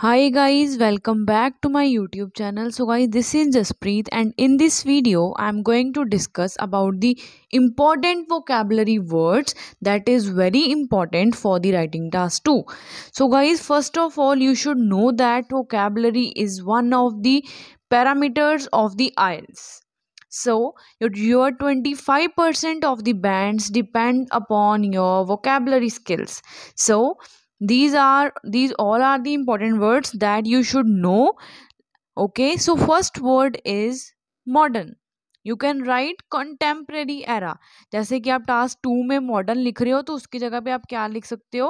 Hi guys, welcome back to my YouTube channel. So guys, this is Jaspreet and in this video, I'm going to discuss about the important vocabulary words that is very important for the writing task too. So guys, first of all, you should know that vocabulary is one of the parameters of the IELTS. So, your 25% of the bands depend upon your vocabulary skills. So, these are these all are the important words that you should know okay so first word is modern you can write contemporary era जैसे कि आप task two में modern लिख रहे हो तो उसकी जगह पे आप क्या लिख सकते हो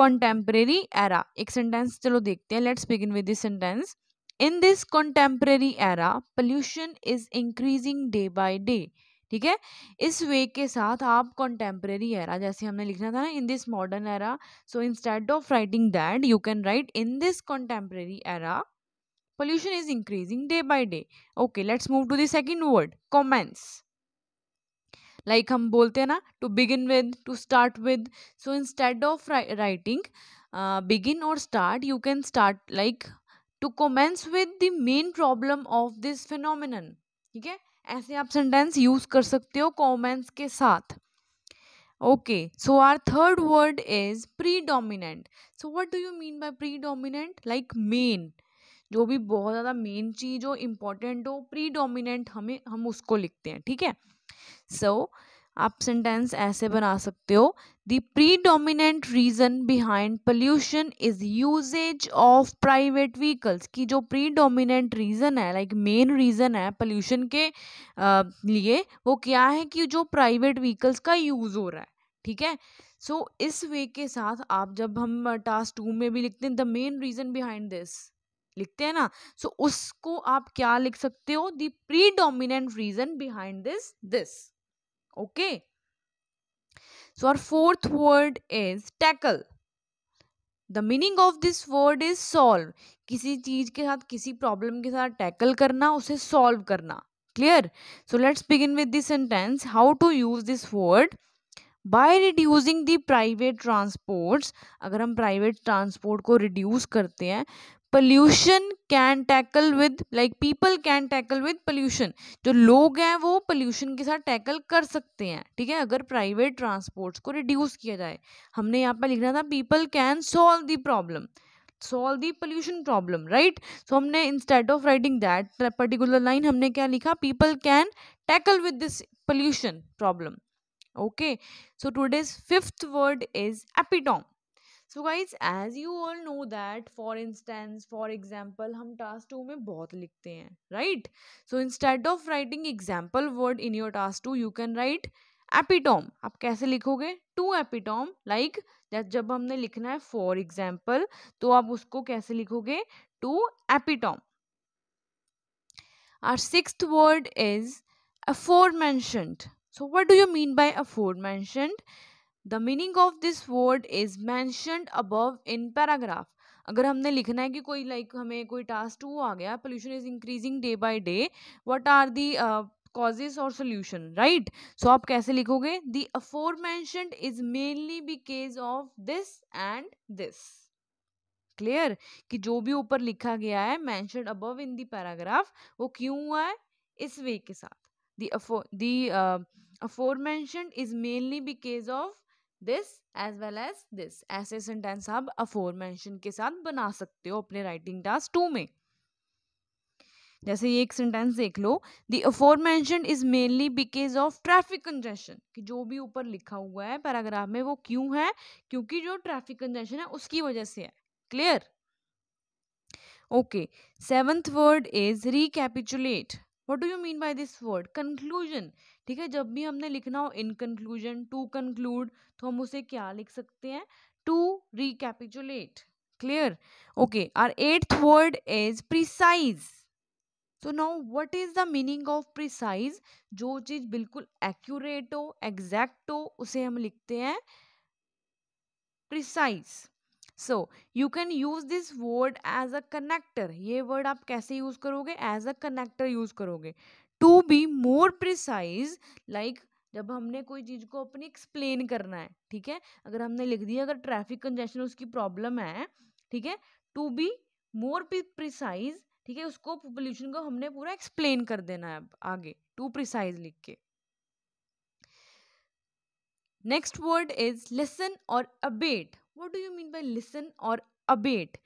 कंटेम्प्रेरी एरा एक सेंटेंस चलो देखते हैं let's begin with this sentence in this contemporary era pollution is increasing day by day ठीक है इस वे के साथ आप कॉन्टेम्प्रेरी एरा जैसे हमने लिखना था ना in this modern era so instead of writing that you can write in this contemporary era pollution is increasing day by day okay let's move to the second word commence like हम बोलते हैं ना to begin with to start with so instead of writing begin और start you can start like to commence with the main problem of this phenomenon ठीक है ऐसे आप sentence use कर सकते हो कॉमेंट्स के साथ okay so our third word is predominant so what do you mean by predominant like main जो भी बहुत ज़्यादा मेन चीज़ हो इम्पॉर्टेंट हो प्री डोमिनेंट हमें हम उसको लिखते हैं ठीक है सो so, आप सेंटेंस ऐसे बना सकते हो the predominant reason behind pollution is usages of private vehicles की जो प्री डोमिनेंट रीज़न है लाइक मेन रीज़न है पोल्यूशन के आ, लिए वो क्या है कि जो प्राइवेट व्हीकल्स का यूज़ हो रहा है ठीक है सो so, इस वे के साथ आप जब हम टास्क टू में भी लिखते हैं the main reason behind this लिखते हैं ना सो so, उसको आप क्या लिख सकते हो the predominant reason behind this this okay so our fourth word is tackle the meaning of this word is solve किसी चीज के साथ किसी प्रॉब्लम के साथ टैकल करना उसे सॉल्व करना clear so let's begin with this sentence how to use this word by reducing the private transports अगर हम प्राइवेट ट्रांसपोर्ट को रिड्यूस करते हैं pollution can tackle with like people can tackle with pollution जो लोग हैं वो पोल्यूशन के साथ टैकल कर सकते हैं ठीक है अगर प्राइवेट ट्रांसपोर्ट्स को रिड्यूस किया जाए हमने यहाँ पर लिखना था people can solve the problem solve the pollution problem right so हमने instead of writing that particular line हमने क्या लिखा people can tackle with this pollution problem okay so today's fifth word is epitome so guys as you all know that for instance for example हम task two में बहुत लिखते हैं right so instead of writing example word in your task two you can right epitome आप कैसे लिखोगे to epitome like जब हमने लिखना है फॉर एग्जाम्पल तो आप उसको कैसे लिखोगे to epitome our six word is aforementioned so what do you mean by aforementioned the meaning of this word is mentioned above in paragraph अगर हमने लिखना है कि कोई लाइक like, हमें कोई टास्क टू आ गया pollution is increasing day by day what are the causes और सोल्यूशन राइट सो आप कैसे लिखोगे the aforementioned is mainly because of this and this clear कि जो भी ऊपर लिखा गया है mention above in the paragraph वो क्यों हुआ है इस वे के साथ the afore the afore is mainly because of this as well as this ऐसे सेंटेंस आप अफोर मैंशन के साथ बना सकते हो अपने राइटिंग टास्क टू में जैसे ये एक सेंटेंस देख लो the aforementioned is mainly because of traffic congestion कि जो भी ऊपर लिखा हुआ है पैराग्राफ में वो क्यों है क्योंकि जो ट्रैफिक कंजेशन है उसकी वजह से है clear okay seventh word is recapitulate what do you mean by this word conclusion ठीक है जब भी हमने लिखना हो इन कंक्लूजन टू कंक्लूड तो हम उसे क्या लिख सकते हैं to recapitulate clear okay our eighth word is precise तो now what is the meaning of precise जो चीज बिल्कुल एक्यूरेट हो एग्जैक्ट हो उसे हम लिखते हैं precise so you can use this word as a connector ये वर्ड आप कैसे यूज़ करोगे एज अ कनेक्टर यूज़ करोगे to be more precise like जब हमने कोई चीज़ को अपनी एक्सप्लेन करना है ठीक है अगर हमने लिख दिया अगर ट्रैफिक कंजेशन उसकी प्रॉब्लम है ठीक है टू बी मोर प्रिसाइज ठीक है उसको पॉपुलेशन को हमने पूरा एक्सप्लेन कर देना है अब आगे टू प्रिसाइज लिख के नेक्स्ट वर्ड इज लिसन और abate what do you mean by lessen और अबेट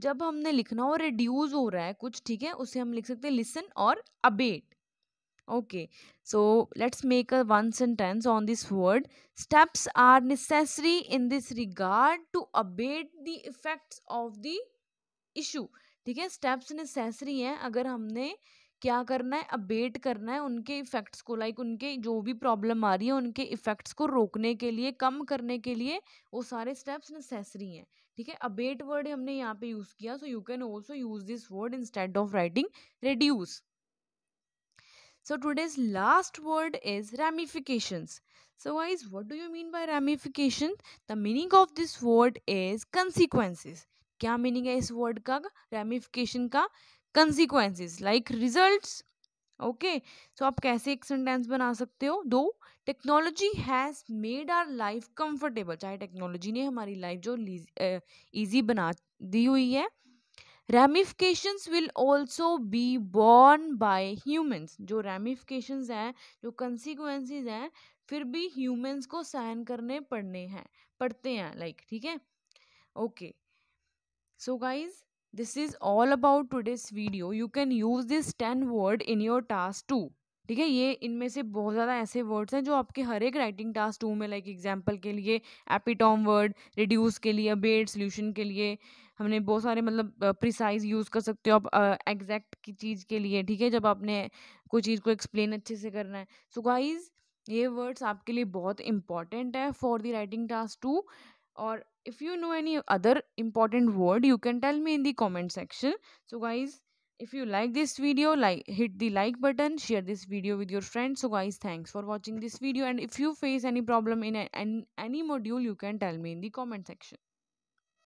जब हमने लिखना हो रिड्यूज हो रहा है कुछ ठीक है उसे हम लिख सकते हैं लिसन और abate okay so let's make a one sentence on this word steps are necessary in this regard to abate the effects of the issue ठीक है स्टेप्स नेसेसरी हैं अगर हमने uh, क्या करना है अबेट करना है उनके इफ़ेक्ट्स को लाइक उनके जो भी प्रॉब्लम आ रही है उनके इफ़ेक्ट्स को रोकने के लिए कम करने के लिए वो सारे स्टेप्स नेसेसरी हैं ठीक है अबेट वर्ड हमने यहाँ पे यूज़ किया so you can also use this word instead of writing reduce so today's last word is ramification so wise what do you mean by ramification the meaning of this word is consequences क्या मीनिंग है इस वर्ड का ramification का consequences like result okay so आप कैसे एक सेंटेंस बना सकते हो though technology has made our life comfortable चाहे टेक्नोलॉजी ने हमारी लाइफ जो ईजी बना दी हुई है ramifications will also be borne by humans जो रेमिफिकेशंस हैं जो कंसिक्वेंसेस हैं फिर भी ह्यूमन्स को सहन करने पड़ने हैं पड़ते हैं लाइक ठीक है okay so guys this is all about today's video you can use this ten word in your task two ठीक है ये इनमें से बहुत ज़्यादा ऐसे वर्ड्स हैं जो आपके हर एक राइटिंग टास्क टू में लाइक एग्जाम्पल के लिए एपिटॉम वर्ड रिड्यूस के लिए अबेड सोल्यूशन के लिए हमने बहुत सारे मतलब प्रिसाइज यूज़ कर सकते हो आप एग्जैक्ट की चीज़ के लिए ठीक है जब आपने कोई चीज़ को एक्सप्लेन अच्छे से करना है सो so गाइज़ ये वर्ड्स आपके लिए बहुत इंपॉर्टेंट है for the writing task two or if you know any other important word you can tell me in the comment section so guys if you like this video like hit the like button share this video with your friends so guys thanks for watching this video and if you face any problem in, any module you can tell me in the comment section